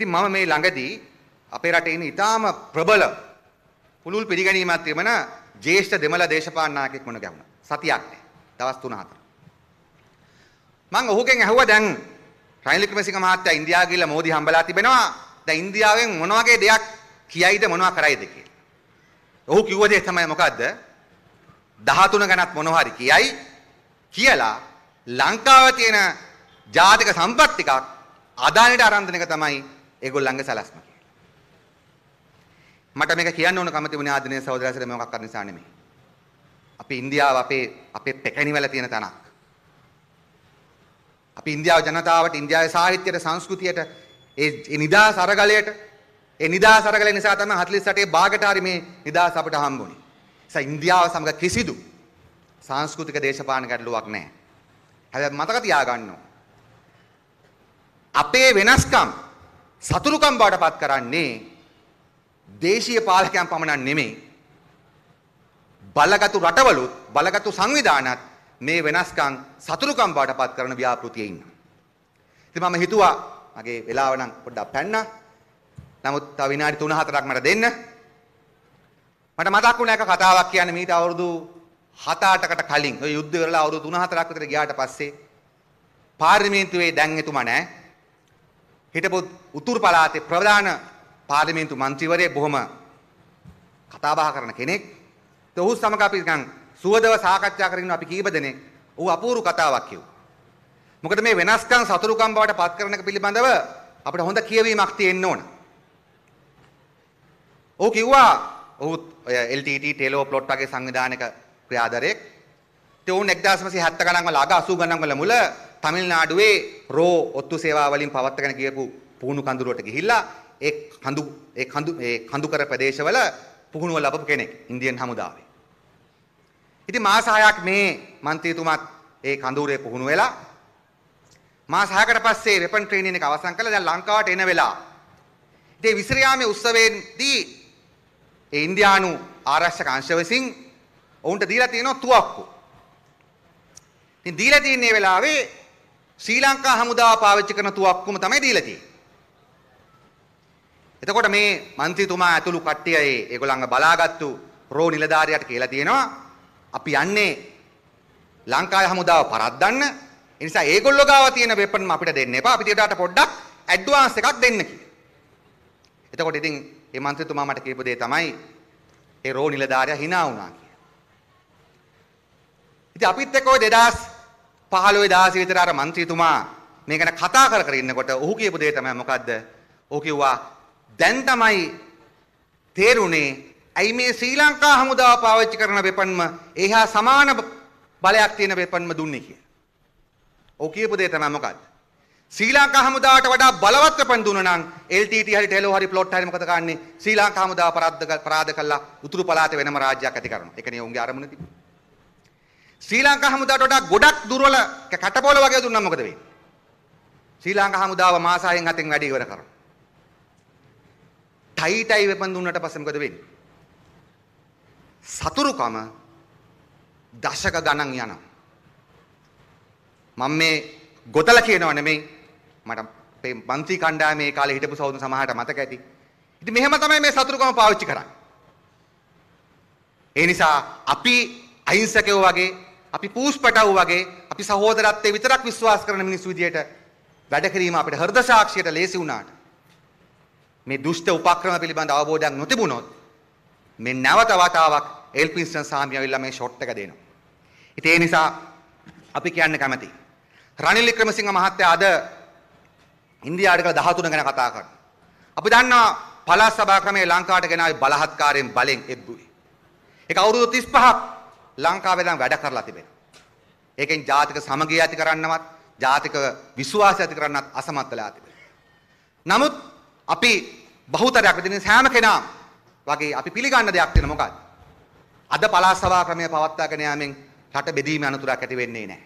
ඉතින් මම මේ ළඟදී අපේ රටේ ඉන්න ඉතාම ප්‍රබල පුළුල් පිළිගැනීමක් තිබෙන ජ්‍යෙෂ්ඨ දෙමළ දේශපාලනායකයෙක් මොන ගැහුණා. සතියක් නෑ. දවස් 3-4. මම ඔහුගෙන් ඇහුවා දැන් රනිල් වික්‍රමසිංහ මහත්තයා ඉන්දියාව ගිහිල්ලා මෝදි හම්බලා තිබෙනවා. දැන් ඉන්දියාවෙන් මොන වගේ දෙයක් කියයිද මොනවා කරයිද කියලා. ඔහු කිව්ව දේ තමයි මොකද්ද? 13 ගණත් මොනවා හරි කියයි කියලා ලංකාවේ තියෙන ජාතික සම්පත් ටිකක් අදානිට ආරම්භන එක තමයි ඒගොල්ලන්ගේ සලස්ම. මට මේක කියන්න ඕනකම තිබුණේ ආදරණීය සහෝදරයසර මොකක් කර නිසා නෙමෙයි. අපි ඉන්දියාව අපේ අපේ පෙකණිවල තියෙන තනක්. අපි ඉන්දියාව ජනතාවට ඉන්දියාවේ සාහිත්‍යයට සංස්කෘතියට ඒ නිදා සරගලයට ඒ නිදා සරගල නිසා තමයි 48 භාගට හරි මේ නිදාස අපිට හම්බුනේ. ඒසයි ඉන්දියාව සමග කිසිදු සංස්කෘතික දේශපාලන ගැටලුවක් නැහැ. හැබැයි මතක තියාගන්න අපේ වෙනස්කම් සතුරුකම් බාටපත් කරන්නේ දේශීය පාලකයන් පමණක් නෙමෙයි. බලගත්ු රටවලුත් බලගත්ු සංවිධානත් මේ වෙනස්කම් සතුරුකම් බාටපත් කරන ව්‍යාපෘතියේ ඉන්නවා. ඉතින් මම හිතුවා මගේ වෙලාව නම් පොඩ්ඩක් පැන්නා. නමුත් තව විනාඩි 3-4ක් මට දෙන්න. මට මතක් වුණා එක කතාවක් කියන්නේ මීට අවුරුදු 7-8කට කලින් ওই යුද්ධ වෙරළා අවුරුදු 3-4ක් විතර ගියාට පස්සේ පාර්ලිමේන්තුවේ දැන් එතුමා නැහැ. හිටපු උතුරු පළාතේ ප්‍රධාන පාර්ලිමේන්තු මන්ත්‍රීවරයෙක් බොහොම කතාබහ කරන කෙනෙක්. ඒ ඔහු සමග අපි නිකන් සුවදව සාකච්ඡා කරගෙන අපි කීප දෙනෙක් ඔහු අපූර්ව කතාවක් කිව්වා. මොකද මේ වෙනස්කම් සතුරුකම් බවට පත් කරන එක පිළිබඳව අපිට හොඳ කියවීමක් තියෙන්න ඕන. ඔහු කිව්වා ඔහු LTT ටෙලෝ ප්ලොට් වගේ සංවිධානයක ක්‍රියාධරයෙක්. ඒ වුණ 1970 ගණන්වල අග 80 ගණන්වල මුල තමිල්නාඩුවේ රෝ ඔත්තු සේවාවලින් පවත්වගෙන ගියපු පුහුණු කඳුරුවට ගිහිල්ලා ඒ කඳු ඒ කඳු ඒ කඳුකර ප්‍රදේශවල පුහුණුව ලබපු කෙනෙක් ඉන්දියන් හමුදාවේ. ඉතින් මාස 6ක් මේ മന്ത്രിතුමත් ඒ කඳුරේ පුහුණු වෙලා මාස 6කට පස්සේ වෙපන් ට්‍රේනින් එක අවසන් කළා දැන් ලංකාවට එන වෙලා. ඉතින් විසිරියාමේ උත්සවයේදී ඒ ඉන්දියානු ආරක්ෂක අංශ විසින් ඔවුන්ට දීලා තියෙනවා තුවක්කු. ඉතින් දීලා තියෙන වෙලාවේ ශ්‍රී ලංකා හමුදාව පාවිච්චි කරන තුවක්කුම තමයි දීලා තියෙන්නේ. එතකොට මේ മന്ത്രിතුමා ඇතුළු කට්ටිය ඒගොල්ලන්ව බලාගත්තු රෝ නිලධාරියට කියලා තියෙනවා අපි යන්නේ ලංකාවේ හමුදාව පරද්දන්න. ඒ නිසා ඒගොල්ලෝ ගාව තියෙන වෙපන් අපිට දෙන්න එපා. අපි ඊටට පොඩ්ඩක් ඇඩ්වාන්ස් එකක් දෙන්න කියලා. එතකොට ඉතින් මේ മന്ത്രിතුමා මට කියපු දේ තමයි ඒ රෝ නිලධාරියා hina වුණා කියලා. ඉතින් අපිත් එක්ක ওই 2000 15000 විතර අර മന്ത്രിතුමා මේ ගැන කතා කර කර ඉන්නකොට ඔහු කියපු දේ තමයි මොකද්ද? ඔහු කිව්වා දැන් තමයි තේරුණේ ඇයි මේ ශ්‍රී ලංකා හමුදාව පාවිච්චි කරන වෙපන්ම එහා සමාන බලයක් තියෙන වෙපන්ම දුන්නේ කියලා. ඔහු කියපු දේ තමයි මොකද්ද? ශ්‍රී ලංකා හමුදාවට වඩා බලවත් වෙපන් දුන්නා නම් LTT හරි ටෙලෝ හරි ප්ලොට් හරි මොකද කරන්නේ? ශ්‍රී ලංකා හමුදාව පරාද පරාද කළා උතුරු පළාතේ වෙනම රාජ්‍යයක් ඇති කරනවා. ඒකනේ උන්ගේ අරමුණ තිබුණේ. ශ්‍රී ලංකා හමුදාවට වඩා ගොඩක් දුර්වල කැටපොළ වගේ දුන්නා මොකද වෙන්නේ? ශ්‍රී ලංකා හමුදාව මාස 6න් 7න් වැඩි ඉවර කරනවා. ටයි ටයි වෙපන් දුන්නට පස්සේ මොකද වෙන්නේ? සතුරුකම දශක ගණන් යනවා. මම මේ ගොතල කියනව නෙමෙයි මට අපේ මන්ත්‍රී කණ්ඩායමේ මේ කාලේ හිටපු සහෝදර සමහරට මතක ඇති. ඉතින් මෙහෙම තමයි මේ සතුරුකම පාවිච්චි කරන්නේ. ඒ නිසා අපි අහිංසකයෝ වගේ අපි පූස්පටව් වගේ අපි සහෝදරත්වයේ විතරක් විශ්වාස කරන මිනිස්සු විදියට වැඩ කිරීම අපිට හෘද සාක්ෂියට ලේසි වුණාට මේ දුෂ්ට උපක්‍රම පිළිබඳ අවබෝධයක් නොතිබුණොත් මේ නැවත වතාවක් එල්පින්ස්ටන් සාමිය අවිල්ලා මේ ෂොට් එක දෙනවා. ඉතින් ඒ නිසා අපි කියන්න කැමති. රනිල් වික්‍රමසිංහ මහත්තයා අද ඉන්දියා ආර්ටිකල් 13 ගැන කතා කරනවා. අපි දන්නවා පළාත් සභා ක්‍රමයේ ලංකාවට ගෙනාවේ බලහත්කාරයෙන් බලෙන් එබ්බුවේ. ඒක අවුරුදු 35ක් ලංකාවේ නම් වැඩ කරලා තිබෙනවා. ඒකෙන් ජාතික සමගිය ඇති කරන්නවත් ජාතික විශ්වාසය ඇති කරන්නත් අසමත් වෙලා තිබෙනවා. නමුත් අපි බහුතරයක් විදිහට සෑම කෙනා වගේ අපි පිළිගන්න දෙයක් තියෙන මොකක්ද? අද පළාත් සභා ක්‍රමය පවත්වාගෙන යාමෙන් රට බෙදීමේ අනතුරක් ඇති වෙන්නේ නැහැ.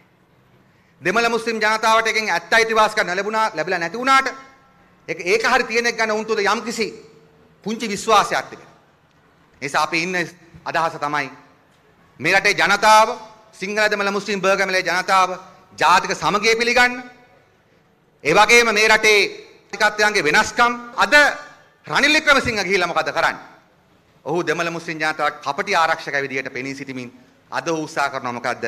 දෙමළ මුස්ලිම් ජනතාවට එකෙන් ඇත්ත අයිතිවාසිකම් ලැබුණා ලැබිලා නැති වුණාට ඒක ඒක හරි තියෙන එක ගැන උන් තුල යම්කිසි පුංචි විශ්වාසයක් තිබෙනවා. ඒ නිසා අපි ඉන්න අදහස තමයි මේ රටේ ජනතාව සිංහල දෙමළ මුස්ලිම් බර්ගමලේ ජනතාව ජාතික සමගිය පිළිගන්න. ඒ වගේම මේ රටේ ජාතිකත්වයන්ගේ වෙනස්කම් අද රනිල් වික්‍රමසිංහ ගිහිල්ලා මොකද කරන්නේ? ඔහු දෙමළ මුස්ලිම් ජනතාවක් කපටි ආරක්ෂක විදියට පෙනී සිටමින් අද ඔහු උත්සාහ කරනවා මොකද්ද?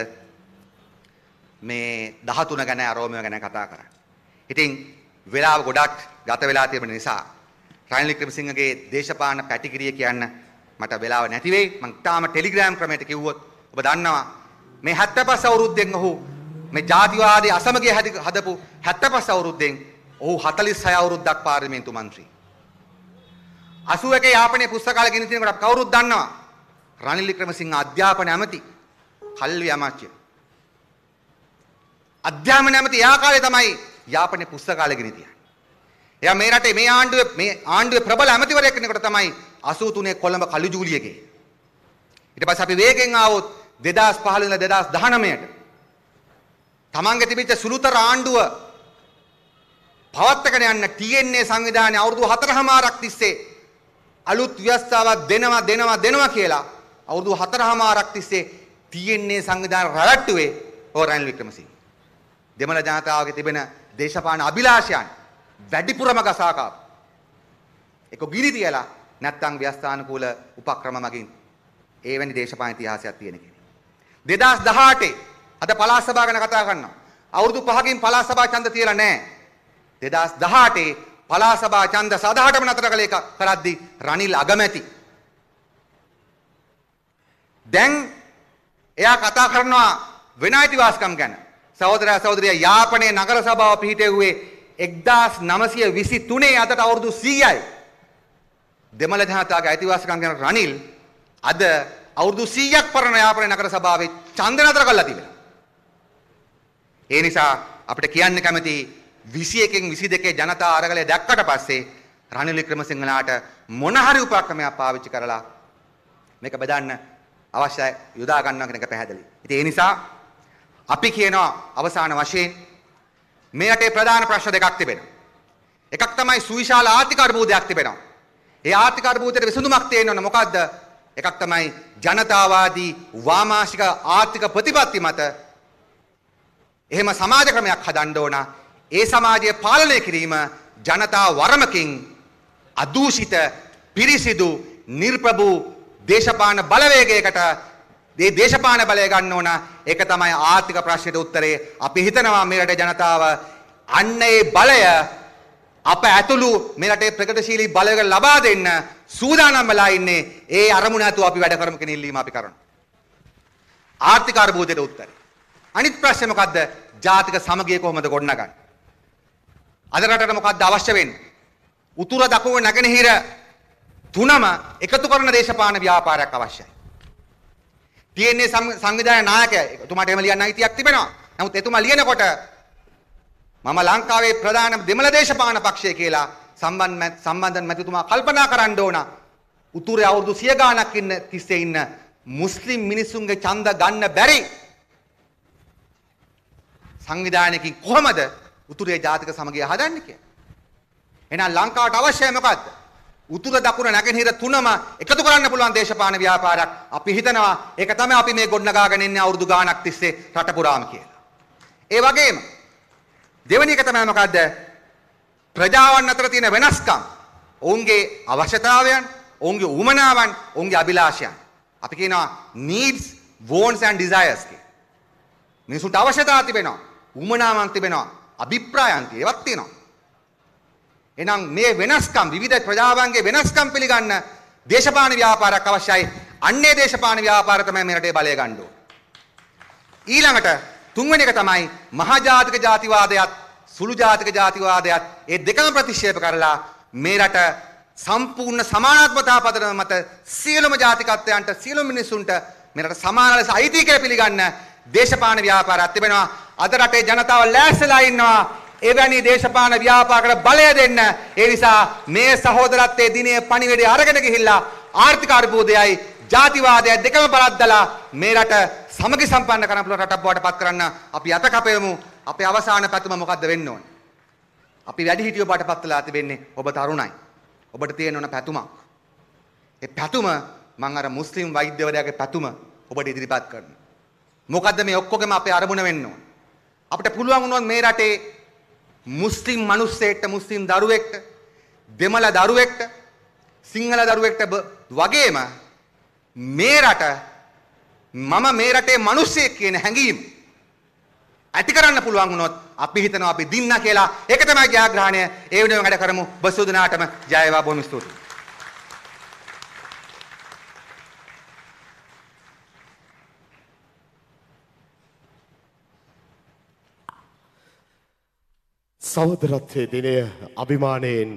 මේ 13 ගැන අරෝමිය ගැන කතා කරන්නේ. ඉතින් වෙලාව ගොඩක් ගත වෙලා තිබෙන නිසා රනිල් වික්‍රමසිංහගේ දේශපාලන පැටිකිරිය කියන්න මට වෙලාව නැති වෙයි මං තාම ටෙලිග්‍රෑම් ක්‍රමයට කිව්වොත් ඔබ දන්නවා මේ 75 අවුරුද්දෙන් ඔහු මේ ජාතිවාදී අසමගිය හදපු 75 අවුරුද්දෙන් ඔහු 46 අවුරුද්දක් පාර්ලිමේන්තු මන්ත්‍රී 81 යාපනයේ පුස්තකාලය ගෙන තිනකොට කවුරුත් දන්නවා රනිල් වික්‍රමසිංහ අධ්‍යාපන ඇමති කල්වි අමාත්‍ය අධ්‍යාපන ඇමති යා කාලේ තමයි යාපනයේ පුස්තකාලය ගෙන තියන්නේ එයා මේ රටේ මේ ආණ්ඩුවේ මේ ආණ්ඩුවේ ප්‍රබල ඇමතිවරයෙක් කෙනෙකුට තමයි 83 කොළඹ කලිජූලියකේ. ඊට පස්සේ අපි වේගෙන් ආවොත් 2015 ඉඳලා 2019ට. තමන්ගේ තිබිච්ච සුළුතර ආණ්ඩුව පවත්තකන යන්න TNA සංවිධානයේ අවුරුදු 4මාරක් තිස්සේ අලුත් ව්‍යවස්ථාවක් දෙනවා දෙනවා දෙනවා කියලා අවුරුදු 4මාරක් තිස්සේ TNA සංවිධාන රැවට්ටුවේ ඕරන් වික්‍රමසිංහ. දෙමළ ජනතාවගේ තිබෙන දේශපාලන අභිලාෂයන් වැඩිපුරම ගසා කාපු. ඒක ගිනි තියලා නැත්නම් ව්‍යස්ථානුකූල උපක්‍රම මගින් ඒ වැනි දේශපාලන ඉතිහාසයක් තියෙන කෙනෙක්. 2018 අද පළාත් සභාව ගැන කතා කරනවා. අවුරුදු 5කින් පළාත් සභා ඡන්ද තියලා නැහැ. 2018 පළාත් සභා ඡන්ද 18ම නතර කළේ කරද්දී රනිල් අගමැති. දැන් එයා කතා කරනවා වෙන අයිතිවාසිකම් ගැන. සහෝදරයා සහෝදරිය යාපනයේ නගර සභාව පිහිටෙව්වේ 1923 අතට අවුරුදු 100යි. දෙමළ ජනතාවගේ අයිතිවාසිකම් ගැන රනිල් අද අවුරුදු 100ක් පරණ යාපනය නගර සභාවේ චන්දන අතර කළා තිබෙනවා. ඒ නිසා අපිට කියන්න කැමති 21කින් 22 ජනතා අරගලය දැක්කට පස්සේ රනිල් වික්‍රමසිංහලාට මොන හරි උපක්‍රමයක් පාවිච්චි කරලා මේක බෙදන්න අවශ්‍ය යොදා ගන්නවා කියන එක පැහැදිලි. ඉතින් ඒ නිසා අපි කියනවා අවසාන වශයෙන් මේ රටේ ප්‍රධාන ප්‍රශ්න දෙකක් තිබෙනවා. එකක් තමයි සුවිශාල ආර්ථික අර්බුදයක් තිබෙනවා. ඒ ආර්ථික අර්බුදයට විසඳුමක් තියෙන්න ඕන මොකද්ද? එකක් තමයි ජනතාවාදී වාමාශික ආර්ථික ප්‍රතිපත්ති මත එහෙම සමාජ ක්‍රමයක් හදන්න ඕන. ඒ සමාජය පාලනය කිරීම ජනතා වරමකින් අදූෂිත පිරිසිදු නිර්ප්‍රභූ දේශපාලන බලවේගයකට මේ දේශපාලන බලය ගන්න ඕන ඒක තමයි ආර්ථික ප්‍රශ්නෙට උත්තරේ අපි හිතනවා මේ රටේ ජනතාව අන්න ඒ බලය අප ඇතුළු මේ රටේ ප්‍රගතිශීලී බලවේග ලබා දෙන්න සූදානම් වෙලා ඉන්නේ ඒ අරමුණ ඇතුව අපි වැඩ කරමු කියන ඉල්ලීම අපි කරනවා. ආර්ථික අර්බුදයට උත්තරේ. අනිත් ප්‍රශ්නේ මොකද්ද? ජාතික සමගිය කොහොමද ගොඩනගන්නේ? අද රටට මොකද්ද අවශ්‍ය වෙන්නේ? උතුර දකුණ නැගෙනහිර තුනම එකතු කරන දේශපාලන ව්‍යාපාරයක් අවශ්‍යයි. තියෙන්නේ සංවිධානය නායකය. එතුමාට එහෙම ලියන්න අයිතියක් තිබෙනවා. නමුත් එතුමා ලියනකොට මම ලංකාවේ ප්‍රධාන දෙමළ දේශපාලන පක්ෂය කියලා සම්බන්ධ සම්බන්ධ මැතිතුමා කල්පනා කරන්න ඕන. උතුරේ අවුරුදු 100 ගාණක් ඉන්න තිස්සේ ඉන්න මුස්ලිම් මිනිසුන්ගේ ඡන්ද ගන්න බැරි සංවිධානයකින් කොහොමද උතුරේ ජාතික සමගිය හදන්නේ කියලා. එහෙනම් ලංකාවට අවශ්‍යයි මොකද්ද? උතුර දකුණ නැගෙනහිර තුනම එකතු කරන්න පුළුවන් දේශපාලන ව්‍යාපාරයක් අපි හිතනවා ඒක තමයි අපි මේ ගොඩනගාගෙන ඉන්නේ අවුරුදු ගාණක් තිස්සේ රට පුරාම කියලා. ඒ වගේම දෙවැනි එක තමයි මොකද්ද? ප්‍රජාවන් අතර තියෙන වෙනස්කම්. ඔවුන්ගේ අවශ්‍යතාවයන්, ඔවුන්ගේ උමනාවන්, ඔවුන්ගේ අභිලාෂයන්. අපි කියනවා needs, wants and desires කියලා. මිනිසුන්ට අවශ්‍යතා තිබෙනවා, උමනාවන් තිබෙනවා, අභිප්‍රායන් ඒවත් තියෙනවා. එහෙනම් මේ වෙනස්කම් විවිධ ප්‍රජාවන්ගේ වෙනස්කම් පිළිගන්න දේශපාලන ව්‍යාපාරයක් අවශ්‍යයි. අන්නේ දේශපාලන ව්‍යාපාර තමයි මේ රටේ බලය ගන්න ඕනේ. ඊළඟට තුන්වෙනි එක තමයි මහජාතික ජාතිවාදයත් සුළු ජාතික ජාතිවාදයත් ඒ දෙකම ප්‍රතික්ෂේප කරලා මේ රට සම්පූර්ණ සමානාත්මතාව පදනම මත සියලුම ජාතිකත්වයන්ට සියලුම මිනිසුන්ට මේ රට සමාන ලෙස අයිති කියලා පිළිගන්න දේශපාලන ව්‍යාපාරයක් තිබෙනවා. අද රටේ ජනතාව ලෑස්තිලා ඉන්නවා. එවැනි දේශපාලන ව්‍යාපාරකට බලය දෙන්න. ඒ නිසා මේ සහෝදරත්වයේ දිනේ පණිවිඩය අරගෙන ගිහිල්ලා ආර්ථික අර්බුදයයි ජාතිවාදය දෙකම බලද්දලා මේ රට සමගි සම්පන්න කරන්න පුළුවන් රටක් බවට පත් කරන්න අපි අත කපෙමු. අපේ අවසාන පැතුම මොකද්ද වෙන්න ඕන? අපි වැඩි හිටියෝ බවට පත් වෙලා තිබෙන්නේ ඔබ තරුණයි. ඔබට තියෙන ඕන පැතුමක්. ඒ පැතුම මම අර මුස්ලිම් වෛද්‍යවරයාගේ පැතුම ඔබට ඉදිරිපත් කරනවා. මොකද්ද මේ ඔක්කොගෙම අපේ අරමුණ වෙන්න ඕන? අපිට පුළුවන් වුණොත් මේ රටේ මුස්ලිම් මිනිස්සෙක්ට මුස්ලිම් දරුවෙක්ට දෙමළ දරුවෙක්ට සිංහල දරුවෙක්ට වගේම මේ රට මම මේ රටේ මිනිස්සෙක් කියන හැඟීම ඇති කරන්න පුළුවන් වුණොත් අපි හිතනවා අපි දින්න කියලා. ඒක තමයි ජයග්‍රහණය. ඒ වෙනුවෙන් වැඩ කරමු. බසුදනාටම ජය වේවා බොහොම ස්තුතියි. සහෝදරත්වයේ දිනය අභිමානයෙන්